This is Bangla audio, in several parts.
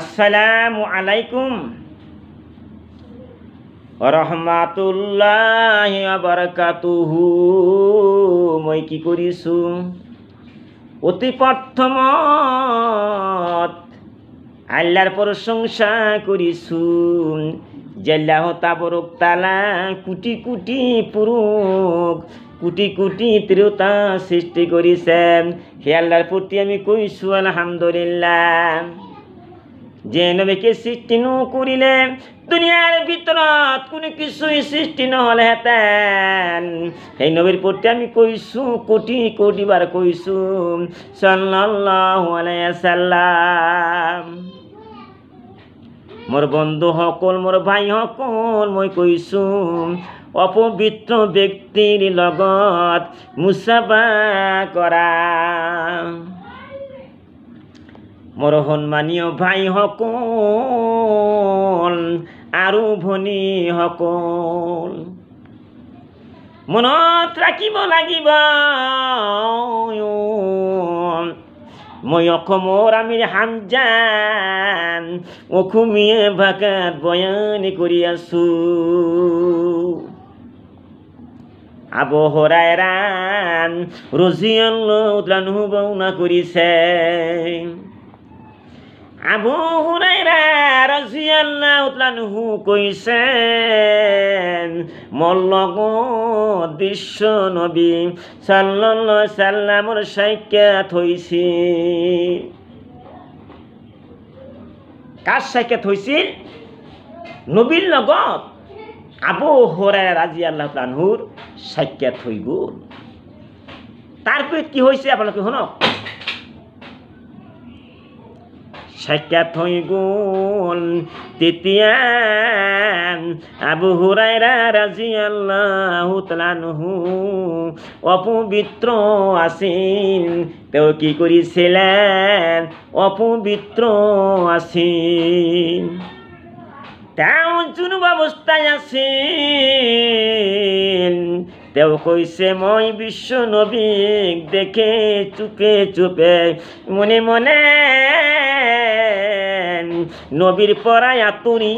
আসসালামু আলাইকুম রহমাতুল্লাহ বারকাতুহু মই কি করিছু অতি প্রথম আল্লাহর প্রশংসা করিছু জেল্লাহ তাবরক তালা কুটি কুটি পুরুক কুটি কুটি ত্রিতা সৃষ্টি করিছেন হে আল্লাহর প্রতি আমি কইছু আলহামদুলিল্লাহ যে নবীকে সৃষ্টি নু করিলে দুনিয়ার ভিতর কোনো কিছুই সৃষ্টি নহ'লে হেঁতেন সেই নবীৰ প্ৰতি আমি কৈছোঁ কোটি কোটি বাৰ কৈছোঁ মোর বন্ধু মোৰ বন্ধুসকল মোৰ ভাইসকল মই কৈছোঁ অপবিত্র ব্যক্তিৰ লগত মুচাফা কৰা মরহন মানিও ভাই সকল আৰু ভনী সকল মনত ৰাখিব লাগিব মই অসমৰ আমি হামজান অসমীয়া ভাষাত বয়ানি কৰি আছোঁ আবহরায় রান রোজিয়াল বৌনা কৰিছে আবু হুরাইহু কইসেন তাআলাহু মল্লগ দৃশ্য নবী সাল্লাল্লাহু সাল্লামর সাক্ষাৎ হইছি কার সাইকা হইছিল নবীর লগত আবু হরাই রাজি আল্লাহ তানহুর সাইকা হইব তারপর কি হয়েছে আপনাকে শুনক সাক্ষাৎ হই গুণ তৃতীয়া আবু হুরাইরা রাজি আল্লাহ তালানহু অপবিত্র আসিন তেও কি করিছিলেন অপবিত্র আসিন তেও জুনুব অবস্থায় আসিন তেও কৈছে মই বিশ্ব নবীক দেখে চুপে চুপে মনে মনে নবীর পরায়া তুনি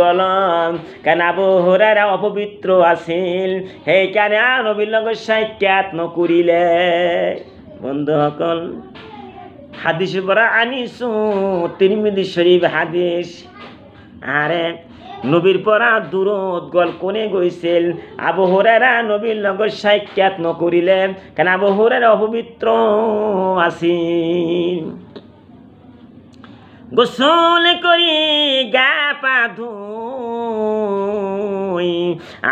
গলম কেন আবু হুরারা অপবিত্র আসিল সেই কারণে নবীর লগ সাক্ষাৎ করিলে বন্ধু সকল হাদিসের পরা আনিছো তিরমিদি শরীফ হাদিস আরে নবীর পরা দূরত গল কোনে গৈছিল আবু হরেরা নবীর লগত সাক্ষাৎ নকৰিলে কেন আবু হরেরা আছিল গোসল করি গা পা ধুই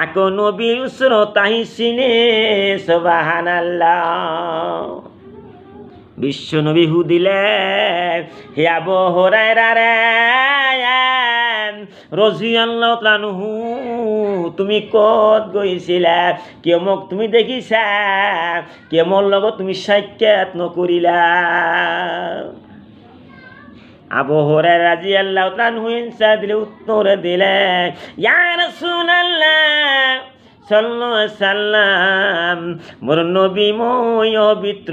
আকো নবী তাই সিনে বিশ্ব নবী হু দিলে হিয়াব হরাই রে রজি আল্লাহ তানুহু তুমি কত গৈছিলা কিয় মোক তুমি দেখিছা কিয় মোৰ লগত তুমি সাক্ষাৎ নকৰিলা আবু হুরায়রা রাদিয়াল্লাহু তাআলা ইনসাদের উত্তর দিলেন ইয়া রাসূলুল্লাহ সাল্লাম মোর নবী মই অবিত্র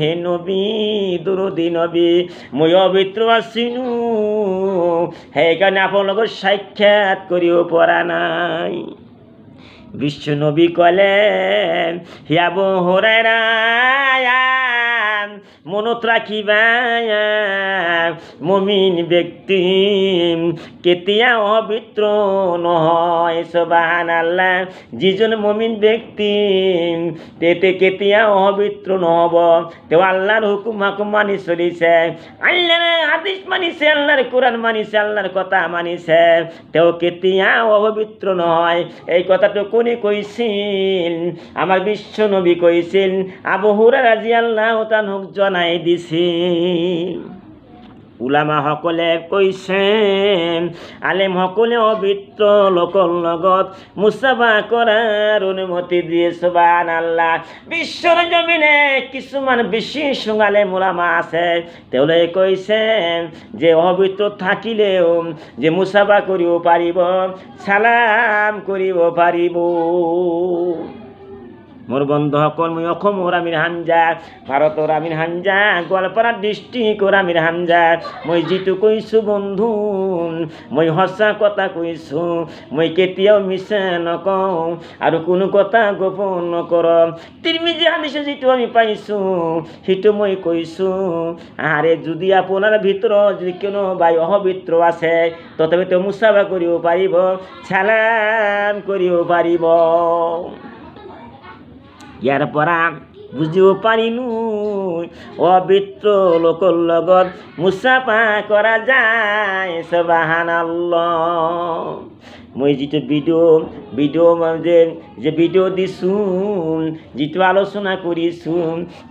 হে নবী দুরুদি নবী মই অবিত্র সেইকাৰণে আপোনালোকৰ সাক্ষাৎ কৰিব পৰা নাই বিশ্ব নবী কলে হিয়াব হৰাই মনত রাখিবা মমিন ব্যক্তি কেতিয়া অবিত্র নহয় সবান আল্লাহ যিজন মমিন ব্যক্তি তেতে কেতিয়া অবিত্র নহ'ব তেওঁ আল্লাহর হুকুম হাকুম মানি চলিছে আল্লাহ আদেশ মানিছে আল্লাহর কোরআন মানিছে আল্লাহর কথা মানিছে তেওঁ কেতিয়া অপবিত্র নহয় এই কথাটো কোনে কৈছিল আমাৰ বিশ্ব নবী কৈছিল আবহুরা রাজি আল্লাহ তানুক জনাই দিছি উলামাসকলে কৈছে সকলে অবিত্ৰ লোকৰ লগত মুচাফা কৰাৰ অনুমতি দিয়ে চবান আল্লাহ বিশ্বৰ জমিনে কিছুমান বেছি চুঙালে মোলামা আছে তেওঁলোকে কৈছে যে অবিত্ৰ থাকিলেও যে মুচাফা কৰিব পাৰিব চালাম কৰিব পাৰিব মোর বন্ধু সকল মই অসম ওরামির হামজা ভাৰত ওরামির হামজা গোৱালপাৰা ডিষ্ট্ৰিক্ট ওরামির হামজা মই যিটো কৈছোঁ বন্ধু মই সঁচা কথা কৈছোঁ মই কেতিয়াও মিছা নকওঁ আৰু কোনো কথা গোপন নকৰ তিৰমিজি হানিছোঁ যিটো আমি পাইছোঁ সেইটো মই কৈছোঁ আৰে যদি আপোনাৰ ভিতৰত যদি কোনোবাই অপবিত্ৰ আছে তথাপি তেওঁ মুচাবা কৰিব পাৰিব চালাম কৰিব পাৰিব ইয়ার পরা বুঝিও পারিনু অবিত্র লোকর লগত মুসাফা করা যায় সবাহান মই যিটো বিডিঅ ভিডিঅ' যে বিডিঅ ভিডিঅ' দিছোঁ যিটো আলোচনা কৰিছোঁ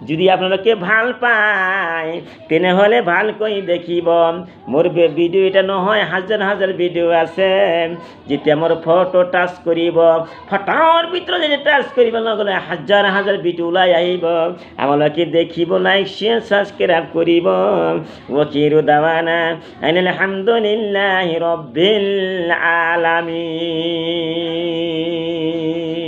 যদি আপোনালোকে ভাল পায় তেনেহ'লে ভালকৈ দেখিব মোৰ বিডিঅ এটা নহয় হাজাৰ হাজাৰ বিডিঅ আছে যেতিয়া মোৰ ফটো টাচ কৰিব ফটোৰ ভিতৰত যেতিয়া টাচ কৰিব নগলে হাজাৰ হাজাৰ বিডিঅ ওলাই আহিব আপোনালোকে দেখিব লাইক শ্বেয়াৰ ছাবস্ক্ৰাইব কৰিব وكير دوانا أن الحمد لله رب العالمين